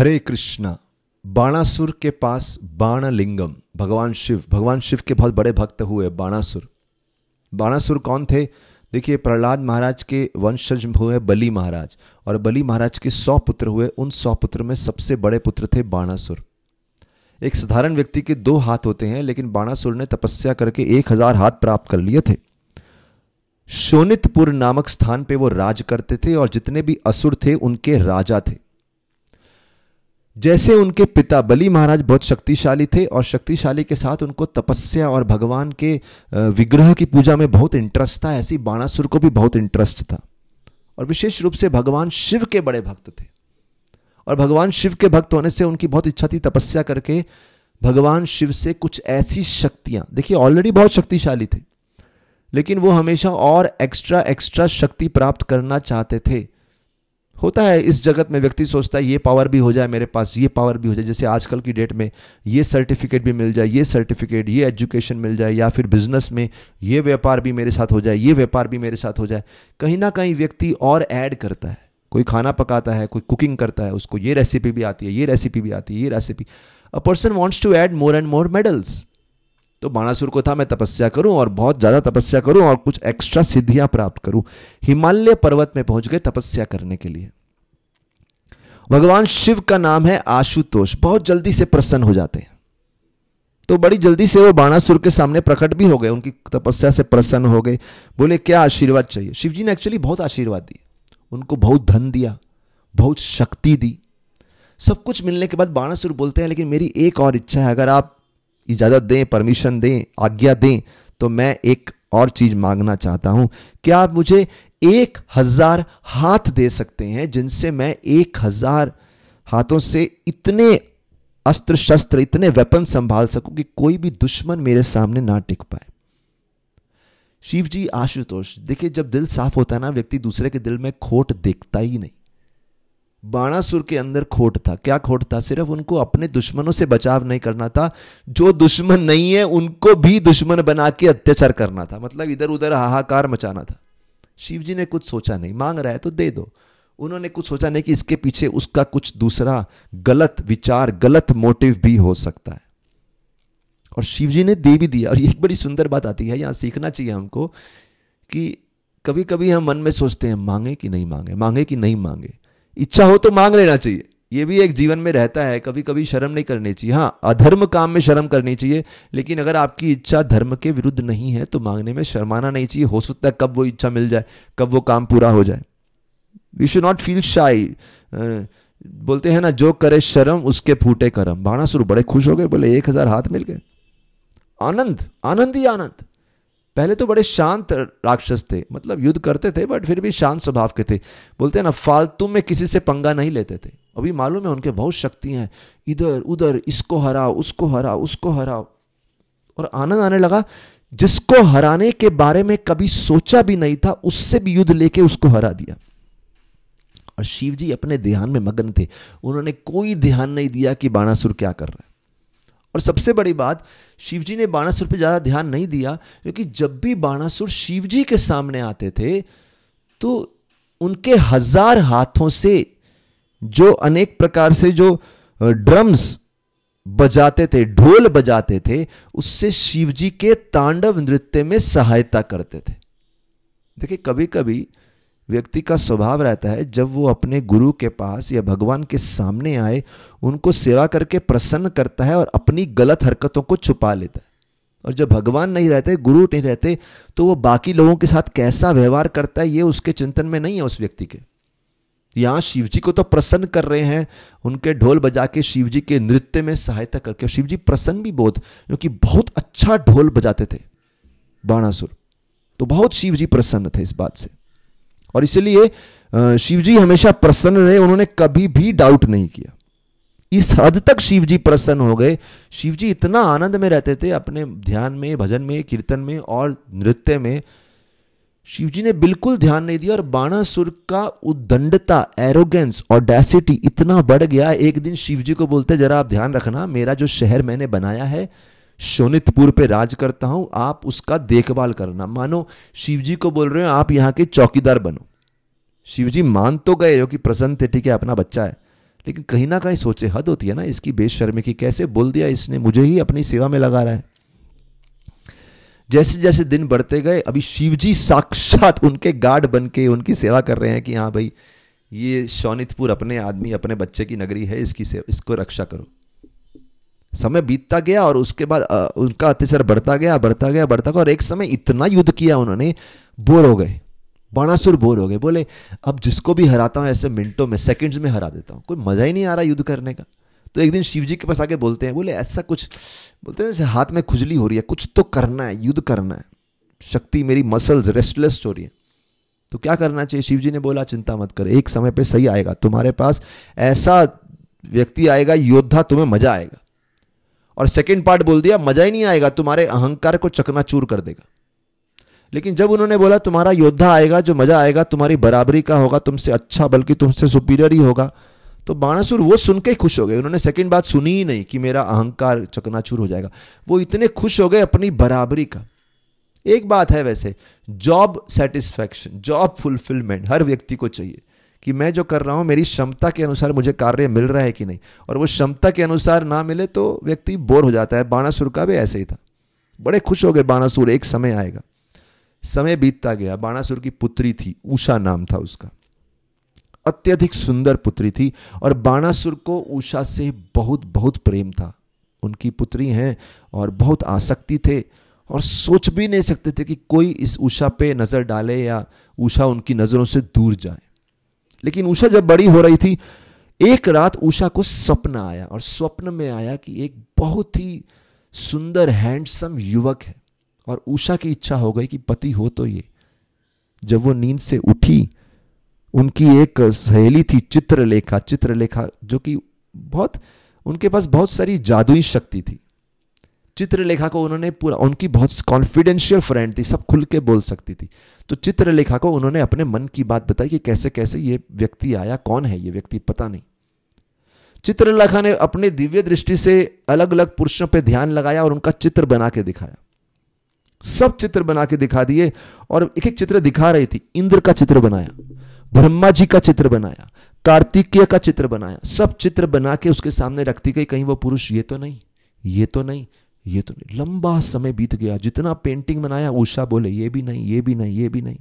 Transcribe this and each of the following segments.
हरे कृष्णा बाणासुर के पास बाणलिंगम भगवान शिव भगवान शिव के बहुत बड़े भक्त हुए बाणासुर बाणासुर कौन थे देखिए प्रहलाद महाराज के वंशज हुए बली महाराज और बली महाराज के सौ पुत्र हुए उन सौ पुत्र में सबसे बड़े पुत्र थे बाणासुर एक साधारण व्यक्ति के दो हाथ होते हैं लेकिन बाणासुर ने तपस्या करके एक हजार हाथ प्राप्त कर लिए थे शोनितपुर नामक स्थान पे वो राज करते थे और जितने भी असुर थे उनके राजा थे जैसे उनके पिता बली महाराज बहुत शक्तिशाली थे और शक्तिशाली के साथ उनको तपस्या और भगवान के विग्रह की पूजा में बहुत इंटरेस्ट था ऐसी बाणासुर को भी बहुत इंटरेस्ट था और विशेष रूप से भगवान शिव के बड़े भक्त थे और भगवान शिव के भक्त होने से उनकी बहुत इच्छा थी तपस्या करके भगवान शिव से कुछ ऐसी शक्तियां देखिए ऑलरेडी बहुत शक्तिशाली थे लेकिन वो हमेशा और एक्स्ट्रा एक्स्ट्रा शक्ति प्राप्त करना चाहते थे होता है इस जगत में व्यक्ति सोचता है ये पावर भी हो जाए मेरे पास ये पावर भी हो जाए जैसे आजकल की डेट में ये सर्टिफिकेट भी मिल जाए ये सर्टिफिकेट ये एजुकेशन मिल जाए या फिर बिजनेस में ये व्यापार भी मेरे साथ हो जाए ये व्यापार भी मेरे साथ हो जाए कहीं ना कहीं व्यक्ति और ऐड करता है कोई खाना पकाता है कोई कुकिंग करता है उसको ये रेसिपी भी आती है ये रेसिपी भी आती है ये recipe a person wants to add more and more medals तो बाणासुर को था मैं तपस्या करूं और बहुत ज़्यादा तपस्या करूं और कुछ एक्स्ट्रा सिद्धियां प्राप्त करूं हिमालय पर्वत में पहुंच गए तपस्या करने के लिए भगवान शिव का नाम है आशुतोष बहुत जल्दी से प्रसन्न हो जाते हैं तो बड़ी जल्दी से वो बाणासुर के सामने प्रकट भी हो गए उनकी तपस्या से प्रसन्न हो गए बोले क्या आशीर्वाद चाहिए शिव जी ने एक्चुअली बहुत आशीर्वाद दिए उनको बहुत धन दिया बहुत शक्ति दी सब कुछ मिलने के बाद बाणासुर बोलते हैं लेकिन मेरी एक और इच्छा है अगर आप इजाज़त दें परमिशन दें आज्ञा दें तो मैं एक और चीज़ मांगना चाहता हूं क्या आप मुझे एक हज़ार हाथ दे सकते हैं जिनसे मैं एक हज़ार हाथों से इतने अस्त्र शस्त्र इतने वेपन संभाल सकूं कि कोई भी दुश्मन मेरे सामने ना टिक पाए शिव जी आशुतोष देखिए जब दिल साफ होता है ना व्यक्ति दूसरे के दिल में खोट देखता ही नहीं बाणासुर के अंदर खोट था क्या खोट था सिर्फ उनको अपने दुश्मनों से बचाव नहीं करना था जो दुश्मन नहीं है उनको भी दुश्मन बना के अत्याचार करना था मतलब इधर उधर हाहाकार मचाना था शिव जी ने कुछ सोचा नहीं मांग रहा है तो दे दो उन्होंने कुछ सोचा नहीं कि इसके पीछे उसका कुछ दूसरा गलत विचार गलत मोटिव भी हो सकता है और शिव जी ने दे भी दिया और एक बड़ी सुंदर बात आती है यहां सीखना चाहिए हमको कि कभी कभी हम मन में सोचते हैं मांगे कि नहीं मांगे मांगे कि नहीं मांगे इच्छा हो तो मांग लेना चाहिए ये भी एक जीवन में रहता है कभी कभी शर्म नहीं करनी चाहिए हाँ अधर्म काम में शर्म करनी चाहिए लेकिन अगर आपकी इच्छा धर्म के विरुद्ध नहीं है तो मांगने में शर्माना नहीं चाहिए हो सकता है कब वो इच्छा मिल जाए कब वो काम पूरा हो जाए वी शुड नॉट फील शाई बोलते हैं ना जो करे शर्म उसके फूटे करम बाणासुर बड़े खुश हो गए बोले एक हजार हाथ मिल गए आनंद आनंद ही आनंद पहले तो बड़े शांत राक्षस थे मतलब युद्ध करते थे बट फिर भी शांत स्वभाव के थे बोलते हैं ना फालतू में किसी से पंगा नहीं लेते थे अभी मालूम है उनके बहुत शक्ति हैं इधर उधर इसको हराओ उसको हराओ उसको हराओ और आनंद आने लगा जिसको हराने के बारे में कभी सोचा भी नहीं था उससे भी युद्ध लेके उसको हरा दिया और शिव जी अपने ध्यान में मगन थे उन्होंने कोई ध्यान नहीं दिया कि बाणासुर क्या कर रहा है और सबसे बड़ी बात शिवजी ने बाणासुर पे ज़्यादा ध्यान नहीं दिया क्योंकि जब भी बाणासुर शिवजी के सामने आते थे तो उनके हजार हाथों से जो अनेक प्रकार से जो ड्रम्स बजाते थे ढोल बजाते थे उससे शिवजी के तांडव नृत्य में सहायता करते थे देखिए कभी कभी व्यक्ति का स्वभाव रहता है जब वो अपने गुरु के पास या भगवान के सामने आए उनको सेवा करके प्रसन्न करता है और अपनी गलत हरकतों को छुपा लेता है और जब भगवान नहीं रहते गुरु नहीं रहते तो वो बाकी लोगों के साथ कैसा व्यवहार करता है ये उसके चिंतन में नहीं है उस व्यक्ति के यहाँ शिव जी को तो प्रसन्न कर रहे हैं उनके ढोल बजा के शिव जी के नृत्य में सहायता करके शिव जी प्रसन्न भी बहुत क्योंकि बहुत अच्छा ढोल बजाते थे बाणासुर तो बहुत शिव जी प्रसन्न थे इस बात से और इसलिए शिवजी हमेशा प्रसन्न रहे उन्होंने कभी भी डाउट नहीं किया इस हद तक शिव जी प्रसन्न हो गए शिवजी इतना आनंद में रहते थे अपने ध्यान में भजन में कीर्तन में और नृत्य में शिवजी ने बिल्कुल ध्यान नहीं दिया और बाणासुर का उदंडता एरोगेंस और डैसिटी इतना बढ़ गया एक दिन शिवजी को बोलते जरा आप ध्यान रखना मेरा जो शहर मैंने बनाया है शोनितपुर पे राज करता हूं आप उसका देखभाल करना मानो शिव जी को बोल रहे हो आप यहाँ के चौकीदार बनो शिव जी मान तो गए हो कि प्रसन्न थे ठीक है अपना बच्चा है लेकिन कहीं ना कहीं सोचे हद होती है ना इसकी बेशर्मी की कैसे बोल दिया इसने मुझे ही अपनी सेवा में लगा रहा है जैसे जैसे दिन बढ़ते गए अभी शिव जी साक्षात उनके गार्ड बन के उनकी सेवा कर रहे हैं कि हाँ भाई ये शौनितपुर अपने आदमी अपने बच्चे की नगरी है इसकी सेवा इसको रक्षा करो समय बीतता गया और उसके बाद उनका अत्याचार बढ़ता गया बढ़ता गया बढ़ता गया और एक समय इतना युद्ध किया उन्होंने बोर हो गए बाणासुर बोर हो गए बोले अब जिसको भी हराता हूं ऐसे मिनटों में सेकंड्स में हरा देता हूँ कोई मज़ा ही नहीं आ रहा युद्ध करने का तो एक दिन शिव जी के पास आके बोलते हैं बोले ऐसा कुछ बोलते हैं जैसे हाथ में खुजली हो रही है कुछ तो करना है युद्ध करना है शक्ति मेरी मसल्स रेस्टलेस हो रही है तो क्या करना चाहिए शिव जी ने बोला चिंता मत कर एक समय पर सही आएगा तुम्हारे पास ऐसा व्यक्ति आएगा योद्धा तुम्हें मजा आएगा और सेकेंड पार्ट बोल दिया मजा ही नहीं आएगा तुम्हारे अहंकार को चकनाचूर कर देगा लेकिन जब उन्होंने बोला तुम्हारा योद्धा आएगा जो मजा आएगा तुम्हारी बराबरी का होगा तुमसे अच्छा बल्कि तुमसे सुपीरियर ही होगा तो बाणासुर वो सुन के खुश हो गए उन्होंने सेकंड बात सुनी ही नहीं कि मेरा अहंकार चकनाचूर हो जाएगा वो इतने खुश हो गए अपनी बराबरी का एक बात है वैसे जॉब सेटिस्फैक्शन जॉब फुलफिलमेंट हर व्यक्ति को चाहिए कि मैं जो कर रहा हूँ मेरी क्षमता के अनुसार मुझे कार्य मिल रहा है कि नहीं और वो क्षमता के अनुसार ना मिले तो व्यक्ति बोर हो जाता है बाणासुर का भी ऐसे ही था बड़े खुश हो गए बाणासुर एक समय आएगा समय बीतता गया बाणासुर की पुत्री थी उषा नाम था उसका अत्यधिक सुंदर पुत्री थी और बाणासुर को उषा से बहुत बहुत प्रेम था उनकी पुत्री हैं और बहुत आसक्ति थे और सोच भी नहीं सकते थे कि कोई इस उषा पे नज़र डाले या उषा उनकी नज़रों से दूर जाए लेकिन उषा जब बड़ी हो रही थी एक रात उषा को स्वप्न आया और स्वप्न में आया कि एक बहुत ही सुंदर हैंडसम युवक है और उषा की इच्छा हो गई कि पति हो तो ये जब वो नींद से उठी उनकी एक सहेली थी चित्रलेखा चित्रलेखा जो कि बहुत उनके पास बहुत सारी जादुई शक्ति थी चित्रलेखा को उन्होंने पूरा उनकी बहुत कॉन्फिडेंशियल फ्रेंड थी सब खुल के बोल सकती थी तो चित्रलेखा को उन्होंने अपने मन की बात बताई कि कैसे कैसे ये व्यक्ति आया कौन है ये व्यक्ति पता नहीं चित्रलेखा ने अपने दिव्य दृष्टि से अलग अलग पुरुषों पर ध्यान लगाया और उनका चित्र बना के दिखाया सब चित्र बना के दिखा दिए और एक एक चित्र दिखा रही थी इंद्र का चित्र बनाया ब्रह्मा जी का चित्र बनाया कार्तिकीय का चित्र बनाया सब चित्र बना के उसके सामने रखती गई कहीं वो पुरुष ये तो नहीं ये तो नहीं ये तो नहीं लंबा समय बीत गया जितना पेंटिंग बनाया उषा बोले ये भी नहीं ये भी नहीं ये भी नहीं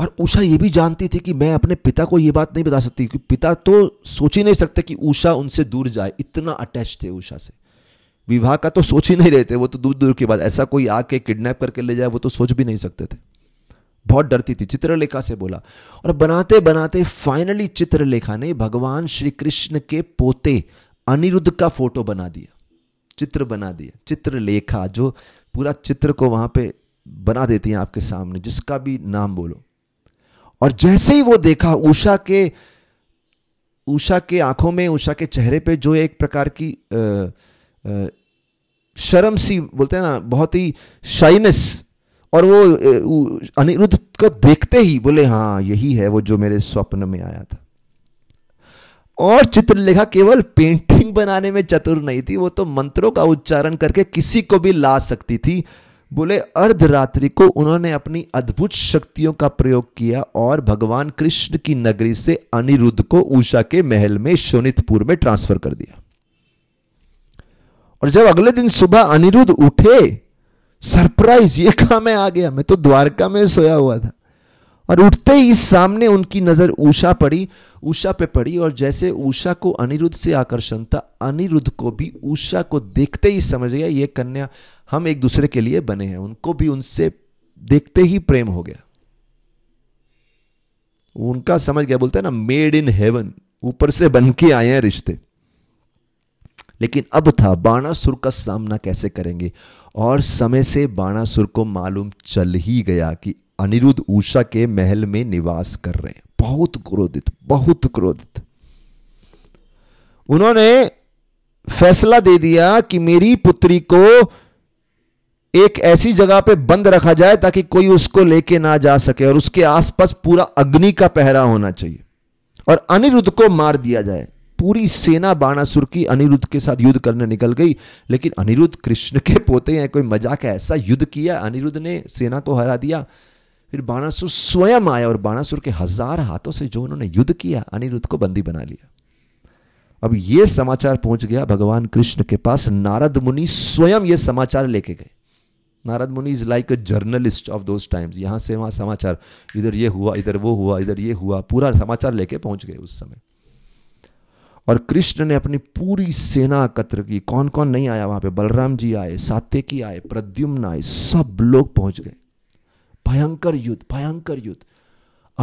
और उषा ये भी जानती थी कि मैं अपने पिता को ये बात नहीं बता सकती कि पिता तो सोच ही नहीं सकते कि उषा उनसे दूर जाए इतना अटैच थे उषा से विवाह का तो सोच ही नहीं रहे थे वो तो दूर दूर की बात ऐसा कोई आके किडनैप करके ले जाए वो तो सोच भी नहीं सकते थे बहुत डरती थी चित्रलेखा से बोला और बनाते बनाते फाइनली चित्रलेखा ने भगवान श्री कृष्ण के पोते अनिरुद्ध का फोटो बना दिया चित्र बना दिया चित्र लेखा जो पूरा चित्र को वहां पे बना देती हैं आपके सामने जिसका भी नाम बोलो और जैसे ही वो देखा उषा के उषा के आंखों में उषा के चेहरे पे जो एक प्रकार की आ, आ, शर्म सी बोलते हैं ना बहुत ही शाइनेस और वो अनिरुद्ध को देखते ही बोले हाँ यही है वो जो मेरे स्वप्न में आया था और चित्रलेखा केवल पेंटिंग बनाने में चतुर नहीं थी वो तो मंत्रों का उच्चारण करके किसी को भी ला सकती थी बोले अर्धरात्रि को उन्होंने अपनी अद्भुत शक्तियों का प्रयोग किया और भगवान कृष्ण की नगरी से अनिरुद्ध को उषा के महल में शोनितपुर में ट्रांसफर कर दिया और जब अगले दिन सुबह अनिरुद्ध उठे सरप्राइज ये कहा मैं आ गया मैं तो द्वारका में सोया हुआ था और उठते ही सामने उनकी नज़र उषा पड़ी उषा पे पड़ी और जैसे उषा को अनिरुद्ध से आकर्षण था अनिरुद्ध को भी उषा को देखते ही समझ गया ये कन्या हम एक दूसरे के लिए बने हैं उनको भी उनसे देखते ही प्रेम हो गया उनका समझ गया बोलते हैं ना मेड इन हेवन ऊपर से बन के आए हैं रिश्ते लेकिन अब था बाणासुर का सामना कैसे करेंगे और समय से बाणासुर को मालूम चल ही गया कि अनिरुद्ध उषा के महल में निवास कर रहे हैं बहुत क्रोधित बहुत क्रोधित उन्होंने फैसला दे दिया कि मेरी पुत्री को एक ऐसी जगह पे बंद रखा जाए ताकि कोई उसको लेके ना जा सके और उसके आसपास पूरा अग्नि का पहरा होना चाहिए और अनिरुद्ध को मार दिया जाए पूरी सेना बाणासुर की अनिरुद्ध के साथ युद्ध करने निकल गई लेकिन अनिरुद्ध कृष्ण के पोते हैं कोई मजाक है ऐसा युद्ध किया अनिरुद्ध ने सेना को हरा दिया फिर बाणासुर स्वयं आया और बाणासुर के हजार हाथों से जो उन्होंने युद्ध किया अनिरुद्ध को बंदी बना लिया अब यह समाचार पहुंच गया भगवान कृष्ण के पास नारद मुनि स्वयं यह समाचार लेके गए Narad Muni is like a journalist of those times यहां से वहां समाचार इधर ये हुआ इधर वो हुआ इधर ये हुआ पूरा समाचार लेके पहुंच गए उस समय और कृष्ण ने अपनी पूरी सेना एकत्र की कौन कौन नहीं आया वहां पे बलराम जी आए सात्यकी आए प्रद्युम्न आए सब लोग पहुंच गए भयंकर युद्ध भयंकर युद्ध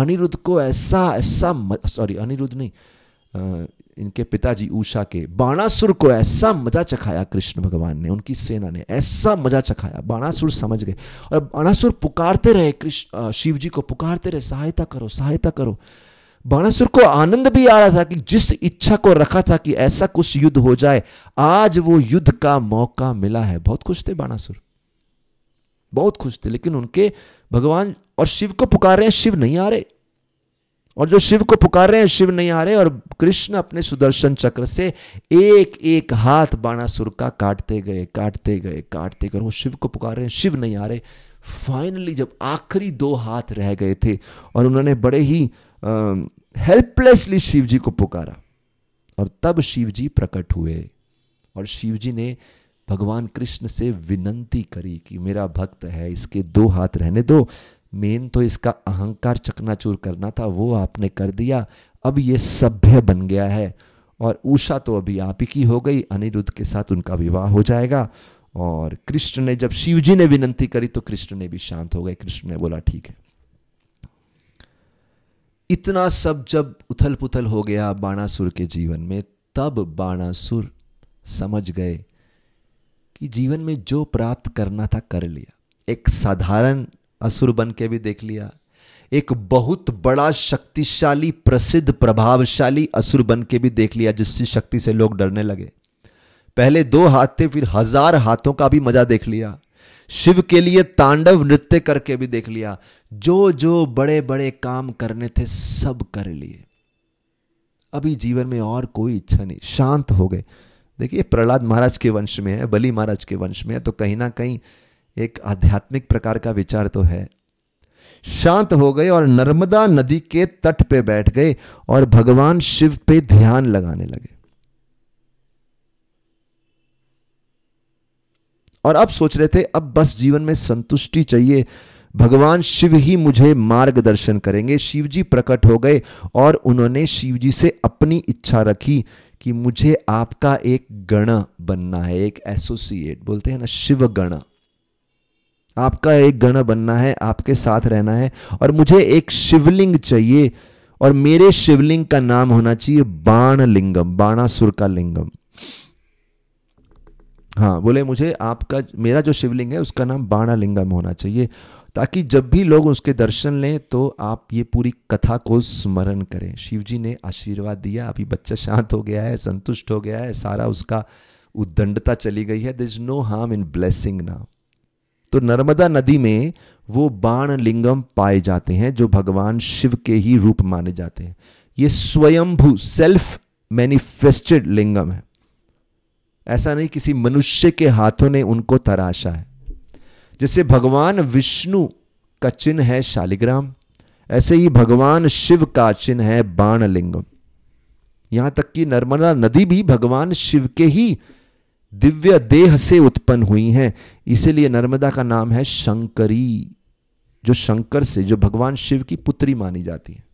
अनिरुद्ध को ऐसा ऐसा सॉरी अनिरुद्ध नहीं आ, इनके पिताजी ऊषा के बाणासुर को ऐसा मजा चखाया कृष्ण भगवान ने उनकी सेना ने ऐसा मजा चखाया बाणासुर समझ गए और बाणासुर पुकारते रहे कृष्ण शिव जी को पुकारते रहे सहायता करो सहायता करो बाणासुर को आनंद भी आ रहा था कि जिस इच्छा को रखा था कि ऐसा कुछ युद्ध हो जाए आज वो युद्ध का मौका मिला है बहुत खुश थे बाणासुर बहुत खुश थे लेकिन उनके भगवान और शिव को पुकार रहे हैं शिव नहीं आ रहे और जो शिव को पुकार रहे हैं शिव नहीं आ रहे और कृष्ण अपने सुदर्शन चक्र से एक एक हाथ बाणासुर का काटते गए काटते गए काटते गए वो शिव को पुकार रहे हैं शिव नहीं आ रहे फाइनली जब आखिरी दो हाथ रह गए थे और उन्होंने बड़े ही हेल्पलेसली शिव जी को पुकारा और तब शिव जी प्रकट हुए और शिव जी ने भगवान कृष्ण से विनंती करी कि मेरा भक्त है इसके दो हाथ रहने दो मेन तो इसका अहंकार चकनाचूर करना था वो आपने कर दिया अब ये सभ्य बन गया है और उषा तो अभी आप ही की हो गई अनिरुद्ध के साथ उनका विवाह हो जाएगा और कृष्ण ने जब शिव जी ने विनंती करी तो कृष्ण ने भी शांत हो गए कृष्ण ने बोला ठीक है इतना सब जब उथल पुथल हो गया बाणासुर के जीवन में तब बाणासुर समझ गए कि जीवन में जो प्राप्त करना था कर लिया एक साधारण असुर बन के भी देख लिया एक बहुत बड़ा शक्तिशाली प्रसिद्ध प्रभावशाली असुर बन के भी देख लिया जिससे शक्ति से लोग डरने लगे पहले दो हाथ थे फिर हजार हाथों का भी मजा देख लिया शिव के लिए तांडव नृत्य करके भी देख लिया जो जो बड़े बड़े काम करने थे सब कर लिए अभी जीवन में और कोई इच्छा नहीं शांत हो गए देखिए प्रहलाद महाराज के वंश में है बली महाराज के वंश में है तो कहीं ना कहीं एक आध्यात्मिक प्रकार का विचार तो है शांत हो गए और नर्मदा नदी के तट पे बैठ गए और भगवान शिव पे ध्यान लगाने लगे और अब सोच रहे थे अब बस जीवन में संतुष्टि चाहिए भगवान शिव ही मुझे मार्गदर्शन करेंगे शिव जी प्रकट हो गए और उन्होंने शिव जी से अपनी इच्छा रखी कि मुझे आपका एक गण बनना है एक एसोसिएट बोलते हैं ना शिव गण आपका एक गण बनना है आपके साथ रहना है और मुझे एक शिवलिंग चाहिए और मेरे शिवलिंग का नाम होना चाहिए बाण लिंगम बाणासुर का लिंगम हाँ बोले मुझे आपका मेरा जो शिवलिंग है उसका नाम बाणालिंगम होना चाहिए ताकि जब भी लोग उसके दर्शन लें तो आप ये पूरी कथा को स्मरण करें शिव जी ने आशीर्वाद दिया अभी बच्चा शांत हो गया है संतुष्ट हो गया है सारा उसका उद्दंडता चली गई है there is no harm in blessing ना तो नर्मदा नदी में वो बाण लिंगम पाए जाते हैं जो भगवान शिव के ही रूप माने जाते हैं ये स्वयंभू सेल्फ मैनिफेस्टेड लिंगम है ऐसा नहीं किसी मनुष्य के हाथों ने उनको तराशा है जैसे भगवान विष्णु का चिन्ह है शालिग्राम ऐसे ही भगवान शिव का चिन्ह है बाणलिंग यहां तक कि नर्मदा नदी भी भगवान शिव के ही दिव्य देह से उत्पन्न हुई है इसीलिए नर्मदा का नाम है शंकरी जो शंकर से जो भगवान शिव की पुत्री मानी जाती है